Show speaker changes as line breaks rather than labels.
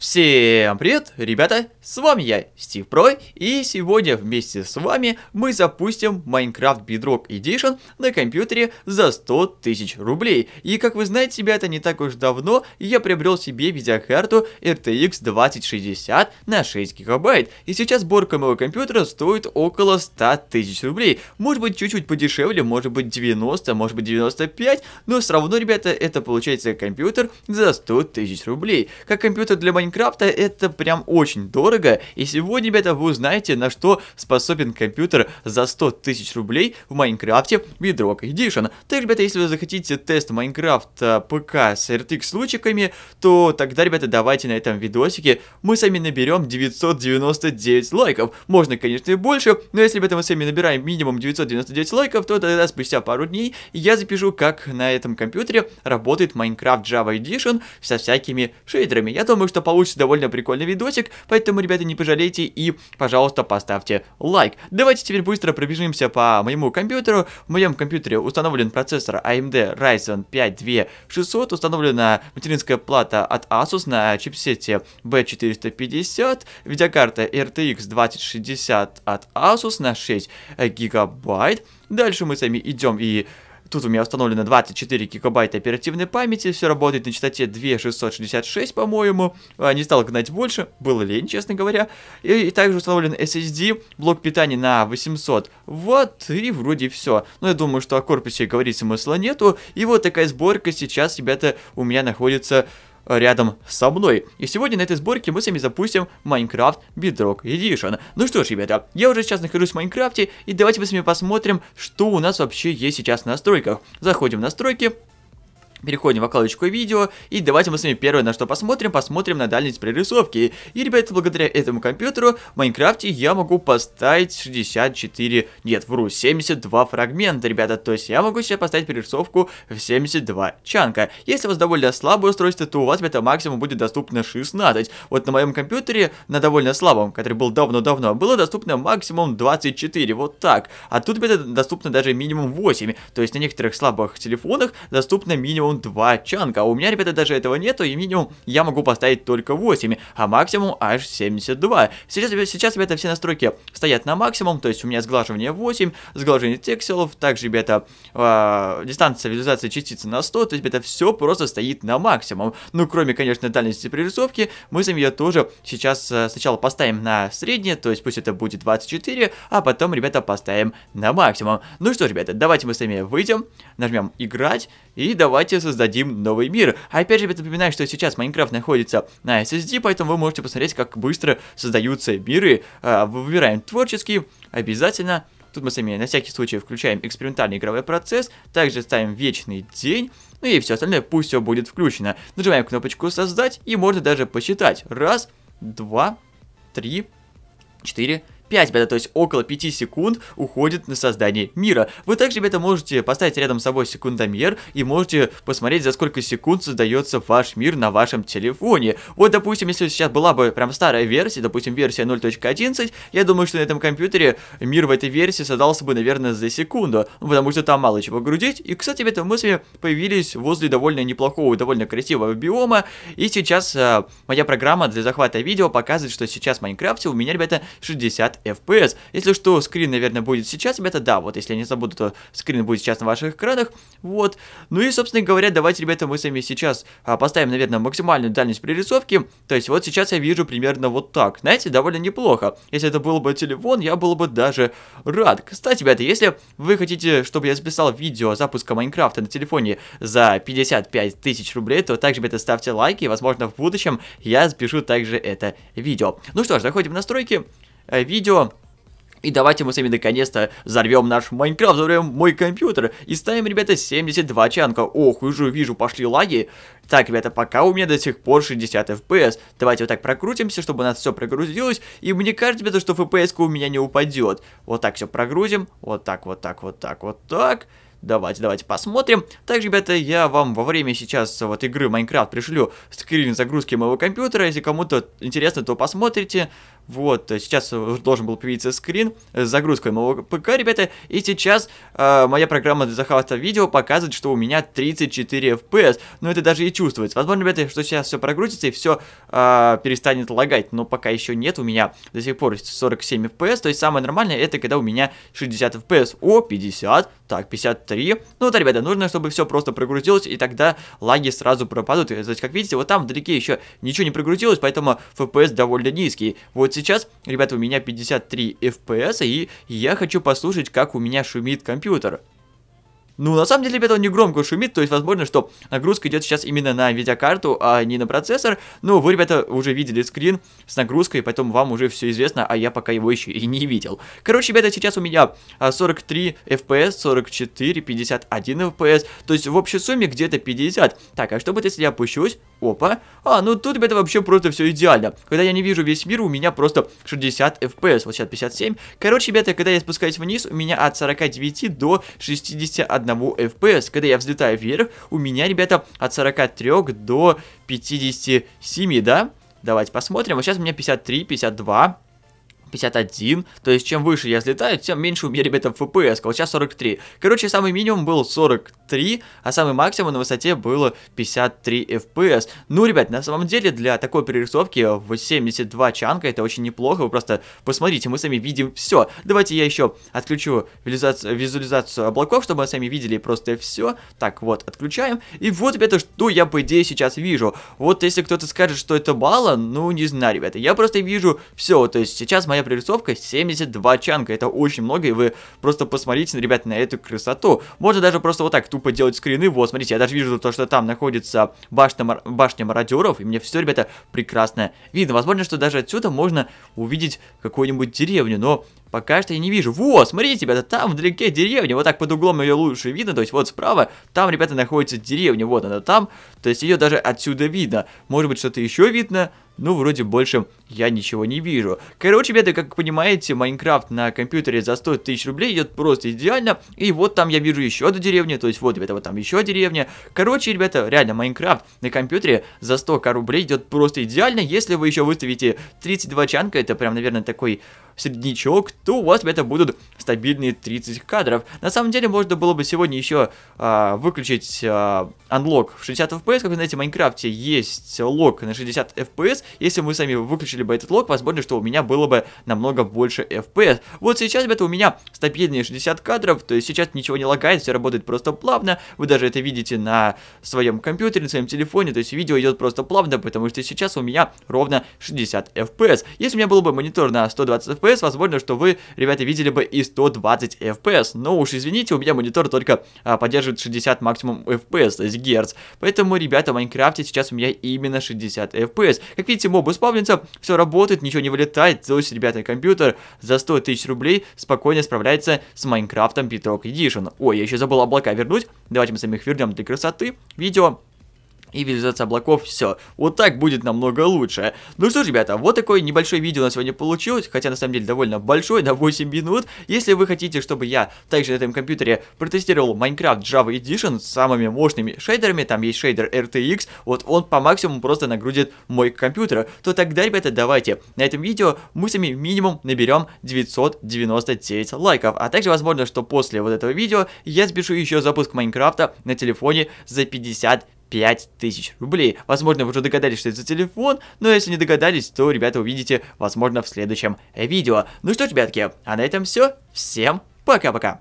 Всем привет, ребята! С вами я, Стив Прой, и сегодня вместе с вами мы запустим Minecraft Bedrock Edition на компьютере за 100 тысяч рублей. И как вы знаете, ребята, не так уж давно я приобрел себе видеокарту RTX 2060 на 6 гигабайт. И сейчас сборка моего компьютера стоит около 100 тысяч рублей. Может быть чуть-чуть подешевле, может быть 90, может быть 95, но все равно, ребята, это получается компьютер за 100 тысяч рублей. Как компьютер для Майнкрафта это прям очень дорого дорого, и сегодня, ребята, вы узнаете, на что способен компьютер за 100 тысяч рублей в Майнкрафте Bedrock Edition. Так, ребята, если вы захотите тест Майнкрафта э, ПК с RTX лучиками, то тогда, ребята, давайте на этом видосике мы сами наберем 999 лайков. Можно, конечно, и больше, но если, ребята, мы сами набираем минимум 999 лайков, то тогда спустя пару дней я запишу, как на этом компьютере работает Minecraft Java Edition со всякими шейдерами. Я думаю, что получится довольно прикольный видосик, поэтому Поэтому, ребята, не пожалейте и, пожалуйста, поставьте лайк. Давайте теперь быстро пробежимся по моему компьютеру. В моем компьютере установлен процессор AMD Ryzen 5 2600, установлена материнская плата от Asus на чипсете B450, видеокарта RTX 2060 от Asus на 6 гигабайт. Дальше мы сами идем и Тут у меня установлено 24 гигабайта оперативной памяти, все работает на частоте 2666, по-моему. А, не стал гнать больше, было лень, честно говоря. И, и также установлен SSD, блок питания на 800 ватт, и вроде все. Но я думаю, что о корпусе говорить смысла нету. И вот такая сборка сейчас, ребята, у меня находится рядом со мной. И сегодня на этой сборке мы с вами запустим Minecraft Bedrock Edition. Ну что ж, ребята, я уже сейчас нахожусь в Майнкрафте, и давайте мы с вами посмотрим, что у нас вообще есть сейчас в настройках. Заходим в настройки. Переходим в окладочку видео, и давайте мы с вами первое на что посмотрим, посмотрим на дальность прорисовки. И, ребята, благодаря этому компьютеру в Майнкрафте я могу поставить 64, нет, вру, 72 фрагмента, ребята. То есть я могу сейчас поставить прорисовку в 72 чанка. Если у вас довольно слабое устройство, то у вас, ребята, максимум будет доступно 16. Вот на моем компьютере, на довольно слабом, который был давно-давно, было доступно максимум 24, вот так. А тут, ребята, доступно даже минимум 8. То есть на некоторых слабых телефонах доступно минимум минимум 2 чанка. А у меня, ребята, даже этого нету, и минимум я могу поставить только 8, а максимум аж 72. Сейчас, сейчас ребята, все настройки стоят на максимум, то есть у меня сглаживание 8, сглаживание текселов, также, ребята, э, дистанция визуализации частицы на 100, то есть, ребята, все просто стоит на максимум. Ну, кроме, конечно, дальности прорисовки, мы за нее тоже сейчас э, сначала поставим на среднее, то есть пусть это будет 24, а потом, ребята, поставим на максимум. Ну что ж, ребята, давайте мы с вами выйдем, нажмем играть, и давайте создадим новый мир. А опять же, ребята, напоминаю, что сейчас Майнкрафт находится на SSD, поэтому вы можете посмотреть, как быстро создаются миры. А, выбираем творческий, обязательно. Тут мы сами на всякий случай включаем экспериментальный игровой процесс, также ставим вечный день, ну и все остальное пусть все будет включено. Нажимаем кнопочку «Создать» и можно даже посчитать. Раз, два, три, четыре, 5, ребята, то есть около 5 секунд уходит на создание мира. Вы также, ребята, можете поставить рядом с собой секундомер и можете посмотреть, за сколько секунд создается ваш мир на вашем телефоне. Вот, допустим, если сейчас была бы прям старая версия, допустим, версия 0.11, я думаю, что на этом компьютере мир в этой версии создался бы, наверное, за секунду, ну, потому что там мало чего грудить. И, кстати, ребята, мы с вами появились возле довольно неплохого довольно красивого биома, и сейчас э, моя программа для захвата видео показывает, что сейчас в Майнкрафте у меня, ребята, 60 FPS. Если что, скрин, наверное, будет сейчас, ребята, да, вот если я не забуду, то скрин будет сейчас на ваших экранах, вот. Ну и, собственно говоря, давайте, ребята, мы с вами сейчас а, поставим, наверное, максимальную дальность прорисовки, то есть вот сейчас я вижу примерно вот так, знаете, довольно неплохо. Если это был бы телефон, я был бы даже рад. Кстати, ребята, если вы хотите, чтобы я записал видео запуска Майнкрафта на телефоне за 55 тысяч рублей, то также, ребята, ставьте лайки, возможно, в будущем я запишу также это видео. Ну что ж, заходим в настройки. Э, видео. И давайте мы с вами наконец-то взорвем наш Майнкрафт, взорвем мой компьютер. И ставим, ребята, 72 чанка. Ох, уже вижу, пошли лаги. Так, ребята, пока у меня до сих пор 60 FPS. Давайте вот так прокрутимся, чтобы у нас все прогрузилось. И мне кажется, ребята, что FPS у меня не упадет. Вот так все прогрузим. Вот так, вот так, вот так, вот так. Давайте, давайте посмотрим. Также, ребята, я вам во время сейчас вот игры Майнкрафт пришлю скрин загрузки моего компьютера. Если кому-то интересно, то посмотрите. Вот, э, сейчас э, должен был появиться скрин с загрузкой моего ПК, ребята, и сейчас э, моя программа для захвата видео показывает, что у меня 34 FPS, но это даже и чувствуется. Возможно, ребята, что сейчас все прогрузится и все э, перестанет лагать, но пока еще нет, у меня до сих пор 47 FPS, то есть самое нормальное это когда у меня 60 FPS. О, 50, так, 53. Ну да, ребята, нужно, чтобы все просто прогрузилось, и тогда лаги сразу пропадут. То есть, как видите, вот там вдалеке еще ничего не прогрузилось, поэтому FPS довольно низкий. Вот сейчас, ребята, у меня 53 FPS, и я хочу послушать, как у меня шумит компьютер. Ну, на самом деле, ребята, он не громко шумит, то есть, возможно, что нагрузка идет сейчас именно на видеокарту, а не на процессор. Но ну, вы, ребята, уже видели скрин с нагрузкой, поэтому вам уже все известно, а я пока его еще и не видел. Короче, ребята, сейчас у меня 43 FPS, 44, 51 FPS, то есть в общей сумме где-то 50. Так, а что будет, если я опущусь? Опа. А, ну тут, ребята, вообще просто все идеально. Когда я не вижу весь мир, у меня просто 60 FPS, вот сейчас 57. Короче, ребята, когда я спускаюсь вниз, у меня от 49 до 61 FPS. Когда я взлетаю вверх, у меня, ребята, от 43 до 57, да? Давайте посмотрим. Вот сейчас у меня 53, 52... 51. То есть, чем выше я взлетаю, тем меньше у меня, ребята, FPS. Вот сейчас 43. Короче, самый минимум был 43, а самый максимум на высоте было 53 FPS. Ну, ребят, на самом деле, для такой перерисовки в 72 чанка это очень неплохо. Вы просто посмотрите, мы сами видим все. Давайте я еще отключу визуализацию, визуализацию облаков, чтобы мы сами видели просто все. Так, вот, отключаем. И вот, ребята, что я, по идее, сейчас вижу. Вот если кто-то скажет, что это мало, ну, не знаю, ребята. Я просто вижу все. То есть, сейчас моя моя прорисовка 72 чанка. Это очень много, и вы просто посмотрите, ребят, на эту красоту. Можно даже просто вот так тупо делать скрины. Вот, смотрите, я даже вижу то, что там находится башня, мар... башня мародеров, и мне все, ребята, прекрасно видно. Возможно, что даже отсюда можно увидеть какую-нибудь деревню, но пока что я не вижу. Вот, смотрите, ребята, там вдалеке деревня. Вот так под углом ее лучше видно, то есть вот справа, там, ребята, находится деревня, вот она там. То есть ее даже отсюда видно. Может быть, что-то еще видно? Ну, вроде больше я ничего не вижу. Короче, ребята, как понимаете, Майнкрафт на компьютере за 100 тысяч рублей идет просто идеально. И вот там я вижу еще одну деревню, то есть вот, ребята, вот там еще деревня. Короче, ребята, реально, Майнкрафт на компьютере за 100 рублей идет просто идеально. Если вы еще выставите 32 чанка, это прям, наверное, такой середнячок, то у вас это будут стабильные 30 кадров. На самом деле, можно было бы сегодня еще а, выключить а, unlock в 60 FPS. Как вы знаете, в Майнкрафте есть лог на 60 FPS. Если мы сами выключили бы этот лог, возможно, что у меня было бы намного больше FPS. Вот сейчас, ребята, у меня стабильные 60 кадров, то есть сейчас ничего не лагает, все работает просто плавно. Вы даже это видите на своем компьютере, на своем телефоне, то есть видео идет просто плавно, потому что сейчас у меня ровно 60 FPS. Если у меня был бы монитор на 120 FPS, возможно, что вы, ребята, видели бы и 120 FPS. Но уж извините, у меня монитор только а, поддерживает 60 максимум FPS, то есть Герц. Поэтому, ребята, в Майнкрафте сейчас у меня именно 60 FPS. Как видите, мобы спавнится, все работает, ничего не вылетает. То есть, ребята, компьютер за 100 тысяч рублей спокойно справляется с Майнкрафтом Bedrock Edition. Ой, я еще забыл облака вернуть. Давайте мы сами их вернем для красоты. Видео и визуализация облаков, все. Вот так будет намного лучше. Ну что ж, ребята, вот такое небольшое видео у нас сегодня получилось, хотя на самом деле довольно большое, на 8 минут. Если вы хотите, чтобы я также на этом компьютере протестировал Minecraft Java Edition с самыми мощными шейдерами, там есть шейдер RTX, вот он по максимуму просто нагрузит мой компьютер, то тогда, ребята, давайте на этом видео мы сами минимум наберем 999 лайков. А также возможно, что после вот этого видео я спешу еще запуск Майнкрафта на телефоне за 50 5000 рублей. Возможно, вы уже догадались, что это за телефон, но если не догадались, то, ребята, увидите, возможно, в следующем видео. Ну что ж, ребятки, а на этом все. Всем пока-пока.